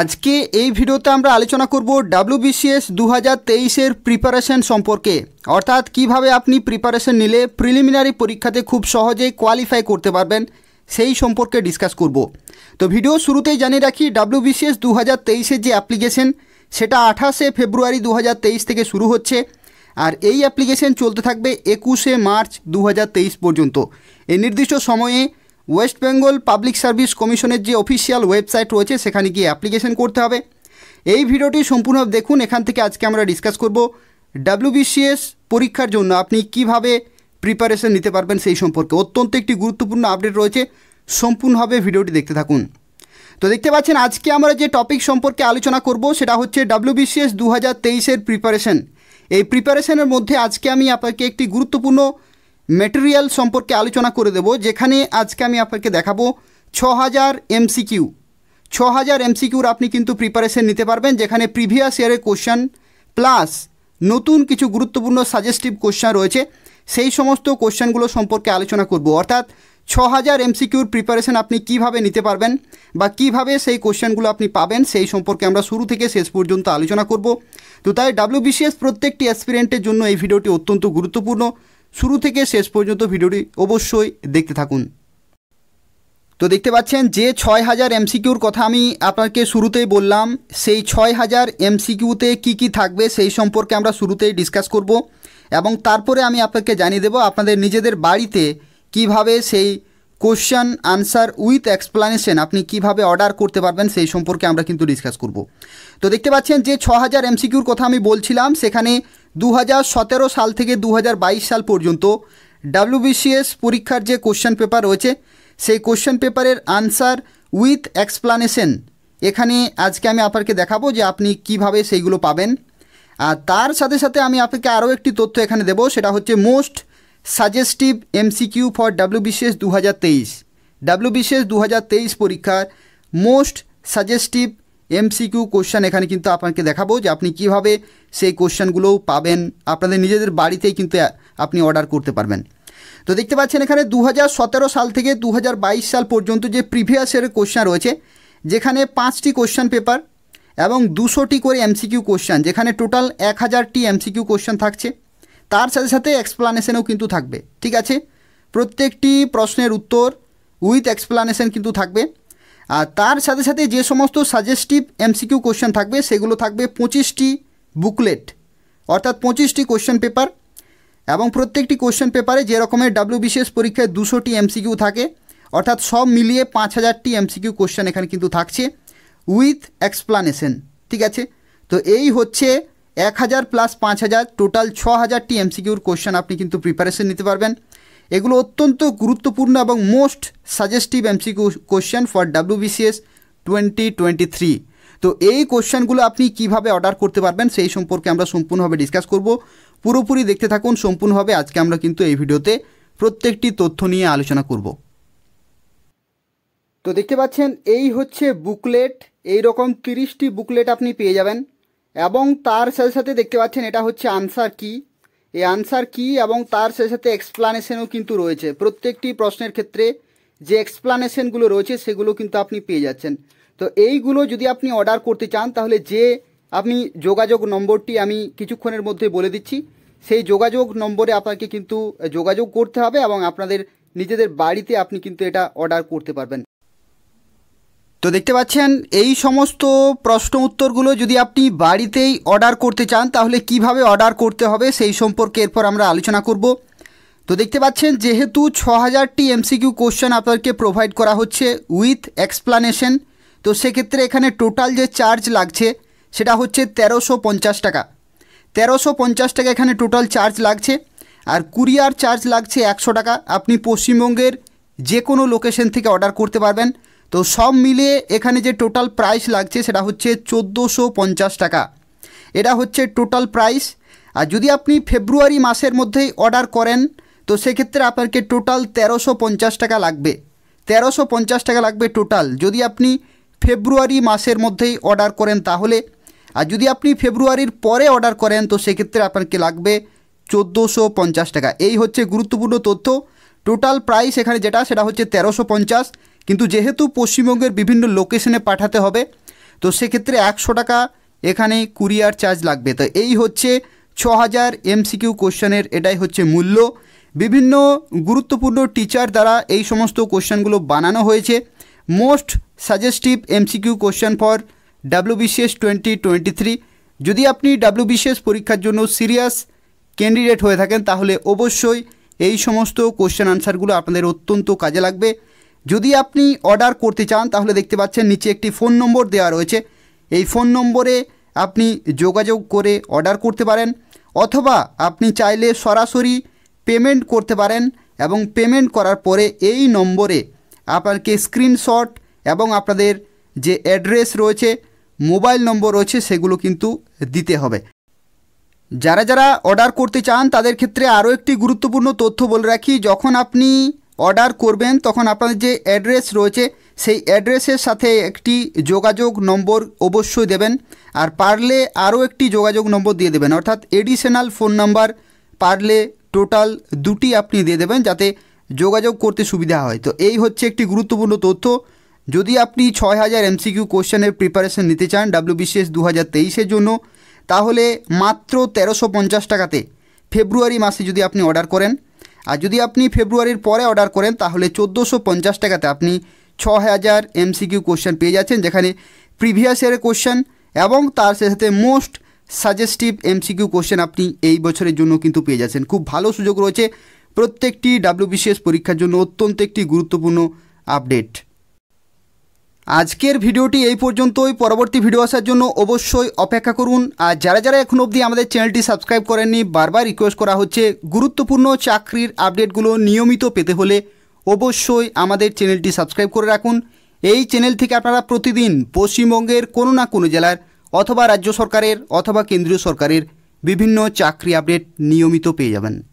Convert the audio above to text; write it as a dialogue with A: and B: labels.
A: আজকে এই ভিডিওতে আমরা আলোচনা করব ডাব্লিউবিসিএস দু হাজার তেইশের প্রিপারেশন সম্পর্কে অর্থাৎ কিভাবে আপনি প্রিপারেশন নিলে প্রিলিমিনারি পরীক্ষাতে খুব সহজেই কোয়ালিফাই করতে পারবেন সেই সম্পর্কে ডিসকাস করব তো ভিডিও শুরুতেই জানিয়ে রাখি ডাব্লিউবিসিএস দু হাজার তেইশের যে অ্যাপ্লিকেশন সেটা আঠাশে ফেব্রুয়ারি দু হাজার তেইশ থেকে শুরু হচ্ছে আর এই অ্যাপ্লিকেশন চলতে থাকবে একুশে মার্চ দু হাজার তেইশ পর্যন্ত এই নির্দিষ্ট সময়ে ওয়েস্ট বেঙ্গল পাবলিক সার্ভিস কমিশনের যে অফিসিয়াল ওয়েবসাইট রয়েছে সেখানে গিয়ে অ্যাপ্লিকেশন করতে হবে এই ভিডিওটি সম্পূর্ণ দেখুন এখান থেকে আজকে আমরা ডিসকাস করব ডাব্লিউবিসিএস পরীক্ষার জন্য আপনি কিভাবে প্রিপারেশন নিতে পারবেন সেই সম্পর্কে অত্যন্ত একটি গুরুত্বপূর্ণ আপডেট রয়েছে সম্পূর্ণভাবে ভিডিওটি দেখতে থাকুন তো দেখতে পাচ্ছেন আজকে আমরা যে টপিক সম্পর্কে আলোচনা করব সেটা হচ্ছে ডাব্লিউবিসিএস দু হাজার তেইশের প্রিপারেশন এই প্রিপারেশনের মধ্যে আজকে আমি আপনাকে একটি গুরুত্বপূর্ণ মেটেরিয়াল সম্পর্কে আলোচনা করে দেব যেখানে আজকে আমি আপনাকে দেখাবো ছ হাজার এমসিকিউ ছ হাজার এমসিকিউর আপনি কিন্তু প্রিপারেশন নিতে পারবেন যেখানে প্রিভিয়াস ইয়ারের কোশ্চান প্লাস নতুন কিছু গুরুত্বপূর্ণ সাজেস্টিভ কোশ্চেন রয়েছে সেই সমস্ত কোশ্চেনগুলো সম্পর্কে আলোচনা করব অর্থাৎ ছ হাজার এমসিকিউর প্রিপারেশন আপনি কিভাবে নিতে পারবেন বা কিভাবে সেই কোশ্চেনগুলো আপনি পাবেন সেই সম্পর্কে আমরা শুরু থেকে শেষ পর্যন্ত আলোচনা করব তো তাই ডাব্লিউবিসিএস প্রত্যেকটি অ্যাসপিরেন্টের জন্য এই ভিডিওটি অত্যন্ত গুরুত্বপূর্ণ শুরু থেকে শেষ পর্যন্ত ভিডিওটি অবশ্যই দেখতে থাকুন তো দেখতে পাচ্ছেন যে ছয় হাজার এমসিকিউর কথা আমি আপনাকে শুরুতেই বললাম সেই ছয় হাজার এমসিকিউতে কী কী থাকবে সেই সম্পর্কে আমরা শুরুতেই ডিসকাস করব এবং তারপরে আমি আপনাকে জানিয়ে দেব আপনাদের নিজেদের বাড়িতে কিভাবে সেই কোশ্চান আনসার উইথ এক্সপ্লানেশন আপনি কিভাবে অর্ডার করতে পারবেন সেই সম্পর্কে আমরা কিন্তু ডিসকাস করব তো দেখতে পাচ্ছেন যে ছ হাজার এমসিকিউর কথা আমি বলছিলাম সেখানে দু সাল থেকে দু সাল পর্যন্ত ডাব্লিউবিসিএস পরীক্ষার যে কোশ্চেন পেপার রয়েছে সেই কোশ্চেন পেপারের আনসার উইথ এক্সপ্লানেশন এখানে আজকে আমি আপনাকে দেখাবো যে আপনি কিভাবে সেইগুলো পাবেন আর তার সাথে সাথে আমি আপনাকে আরও একটি তথ্য এখানে দেব সেটা হচ্ছে most suggestive MCQ for WBCS দু হাজার তেইশ ডাব্লিউবিসিএস দু হাজার তেইশ পরীক্ষার মোস্ট সাজেস্টিভ এমসিকিউ কোশ্চেন এখানে কিন্তু আপনাকে দেখাবো যে আপনি কিভাবে সেই কোশ্চেনগুলোও পাবেন আপনাদের নিজেদের বাড়িতেই কিন্তু আপনি অর্ডার করতে পারবেন তো দেখতে পাচ্ছেন এখানে দু সাল থেকে দু সাল পর্যন্ত যে প্রিভিয়াস ইয়ারের কোশ্চেন রয়েছে যেখানে পাঁচটি কোশ্চেন পেপার এবং দুশোটি করে এমসিকিউ কোশ্চেন যেখানে টোটাল এক হাজারটি এমসিকিউ কোশ্চেন থাকছে তার সাথে সাথে এক্সপ্লানেশনও কিন্তু থাকবে ঠিক আছে প্রত্যেকটি প্রশ্নের উত্তর উইথ এক্সপ্লানেশন কিন্তু থাকবে আর তার সাথে সাথে যে সমস্ত সাজেস্টিভ এমসিকিউ কোশ্চেন থাকবে সেগুলো থাকবে পঁচিশটি বুকলেট অর্থাৎ পঁচিশটি কোশ্চেন পেপার এবং প্রত্যেকটি কোশ্চেন পেপারে যে রকমের ডাব্লিউবিসিএস পরীক্ষায় দুশোটি এমসিকিউ থাকে অর্থাৎ সব মিলিয়ে পাঁচ হাজারটি এমসিকিউ কোশ্চেন এখানে কিন্তু থাকছে উইথ এক্সপ্লানেশন ঠিক আছে তো এই হচ্ছে এক হাজার প্লাস পাঁচ হাজার টোটাল ছ হাজারটি এমসিকিউর কোশ্চেন আপনি কিন্তু প্রিপারেশন নিতে পারবেন এগুলো অত্যন্ত গুরুত্বপূর্ণ এবং most suggestive MCQ question for WBCS twenty twenty three তো এই কোশ্চেনগুলো আপনি কিভাবে অর্ডার করতে পারবেন সেই সম্পর্কে আমরা সম্পূর্ণভাবে ডিসকাস করব পুরোপুরি দেখতে থাকুন সম্পূর্ণভাবে আজকে আমরা কিন্তু এই ভিডিওতে প্রত্যেকটি তথ্য নিয়ে আলোচনা করব তো দেখতে পাচ্ছেন এই হচ্ছে বুকলেট এই রকম তিরিশটি বুকলেট আপনি পেয়ে যাবেন এবং তার সাথে সাথে দেখতে পাচ্ছেন এটা হচ্ছে আনসার কী এই আনসার কি এবং তার সাথে সাথে এক্সপ্লানেশনও কিন্তু রয়েছে প্রত্যেকটি প্রশ্নের ক্ষেত্রে যে এক্সপ্লানেশনগুলো রয়েছে সেগুলো কিন্তু আপনি পেয়ে যাচ্ছেন তো এইগুলো যদি আপনি অর্ডার করতে চান তাহলে যে আপনি যোগাযোগ নম্বরটি আমি কিছুক্ষণের মধ্যে বলে দিচ্ছি সেই যোগাযোগ নম্বরে আপনাকে কিন্তু যোগাযোগ করতে হবে এবং আপনাদের নিজেদের বাড়িতে আপনি কিন্তু এটা অর্ডার করতে পারবেন তো দেখতে পাচ্ছেন এই সমস্ত প্রশ্ন উত্তরগুলো যদি আপনি বাড়িতেই অর্ডার করতে চান তাহলে কিভাবে অর্ডার করতে হবে সেই সম্পর্কে এরপর আমরা আলোচনা করব তো দেখতে পাচ্ছেন যেহেতু ছ হাজারটি এমসিকিউ কোশ্চেন আপনাদেরকে প্রোভাইড করা হচ্ছে উইথ এক্সপ্লানেশন তো সেক্ষেত্রে এখানে টোটাল যে চার্জ লাগছে সেটা হচ্ছে তেরোশো পঞ্চাশ টাকা তেরোশো পঞ্চাশ টাকা এখানে টোটাল চার্জ লাগছে আর কুরিয়ার চার্জ লাগছে একশো টাকা আপনি পশ্চিমবঙ্গের যে কোনো লোকেশন থেকে অর্ডার করতে পারবেন তো সব মিলিয়ে এখানে যে টোটাল প্রাইস লাগছে সেটা হচ্ছে চোদ্দোশো পঞ্চাশ টাকা এটা হচ্ছে টোটাল প্রাইস আর যদি আপনি ফেব্রুয়ারি মাসের মধ্যেই অর্ডার করেন তো সেক্ষেত্রে আপনাকে টোটাল তেরোশো পঞ্চাশ টাকা লাগবে তেরোশো পঞ্চাশ টাকা লাগবে টোটাল যদি আপনি ফেব্রুয়ারি মাসের মধ্যেই অর্ডার করেন তাহলে আর যদি আপনি ফেব্রুয়ারির পরে অর্ডার করেন তো সেক্ষেত্রে আপনাকে লাগবে চোদ্দোশো পঞ্চাশ টাকা এই হচ্ছে গুরুত্বপূর্ণ তথ্য টোটাল প্রাইস এখানে যেটা সেটা হচ্ছে তেরোশো পঞ্চাশ কিন্তু যেহেতু পশ্চিমবঙ্গের বিভিন্ন লোকেশনে পাঠাতে হবে তো সেক্ষেত্রে একশো টাকা এখানে কুরিয়ার চার্জ লাগবে তো এই হচ্ছে ছ হাজার এমসিকিউ কোশ্চেনের এটাই হচ্ছে মূল্য বিভিন্ন গুরুত্বপূর্ণ টিচার দ্বারা এই সমস্ত কোশ্চেনগুলো বানানো হয়েছে most suggestive MCQ question for WBCS twenty twenty three যদি আপনি ডাব্লিউবিসিএস পরীক্ষার জন্য সিরিয়াস ক্যান্ডিডেট হয়ে থাকেন তাহলে অবশ্যই এই সমস্ত কোশ্চেন আনসারগুলো আপনাদের অত্যন্ত কাজে লাগবে যদি আপনি অর্ডার করতে চান তাহলে দেখতে পাচ্ছেন নিচে একটি ফোন নম্বর দেওয়া রয়েছে এই ফোন নম্বরে আপনি যোগাযোগ করে অর্ডার করতে পারেন অথবা আপনি চাইলে সরাসরি পেমেন্ট করতে পারেন এবং পেমেন্ট করার পরে এই নম্বরে আপনাকে স্ক্রিনশট এবং আপনাদের যে অ্যাড্রেস রয়েছে মোবাইল নম্বর রয়েছে সেগুলো কিন্তু দিতে হবে যারা যারা অর্ডার করতে চান তাদের ক্ষেত্রে আরও একটি গুরুত্বপূর্ণ তথ্য বলে রাখি যখন আপনি অর্ডার করবেন তখন আপনাদের যে অ্যাড্রেস রয়েছে সেই অ্যাড্রেসের সাথে একটি যোগাযোগ নম্বর অবশ্যই দেবেন আর পারলে আরও একটি যোগাযোগ নম্বর দিয়ে দেবেন অর্থাৎ এডিশনাল ফোন নাম্বার পারলে টোটাল দুটি আপনি দিয়ে দেবেন যাতে যোগাযোগ করতে সুবিধা হয় তো এই হচ্ছে একটি গুরুত্বপূর্ণ তথ্য যদি আপনি ছয় হাজার এমসিকিউ কোশ্চেনের প্রিপারেশন নিতে চান ডাব্লিউবিসিএস দু হাজার তেইশের জন্য তাহলে মাত্র তেরোশো পঞ্চাশ টাকাতে ফেব্রুয়ারি মাসে যদি আপনি অর্ডার করেন আর যদি আপনি ফেব্রুয়ারির পরে অর্ডার করেন তাহলে চোদ্দোশো পঞ্চাশ টাকাতে আপনি ছ হাজার এমসিকিউ কোশ্চেন পেয়ে যাচ্ছেন যেখানে প্রিভিয়াস ইয়ারের কোশ্চেন এবং তার সাথে সাথে মোস্ট সাজেস্টিভ এমসিকিউ কোশ্চেন আপনি এই বছরের জন্য কিন্তু পেয়ে যাচ্ছেন খুব ভালো সুযোগ রয়েছে প্রত্যেকটি ডাব্লিউবিসিএস পরীক্ষার জন্য অত্যন্ত একটি গুরুত্বপূর্ণ আপডেট আজকের ভিডিওটি এই পর্যন্তই পরবর্তী ভিডিও আসার জন্য অবশ্যই অপেক্ষা করুন আর যারা যারা এখন অবধি আমাদের চ্যানেলটি সাবস্ক্রাইব করেননি বারবার রিকোয়েস্ট করা হচ্ছে গুরুত্বপূর্ণ চাকরির আপডেটগুলো নিয়মিত পেতে হলে অবশ্যই আমাদের চ্যানেলটি সাবস্ক্রাইব করে রাখুন এই চ্যানেল থেকে আপনারা প্রতিদিন পশ্চিমবঙ্গের কোনো না কোনো জেলার অথবা রাজ্য সরকারের অথবা কেন্দ্রীয় সরকারের বিভিন্ন চাকরি আপডেট নিয়মিত পেয়ে যাবেন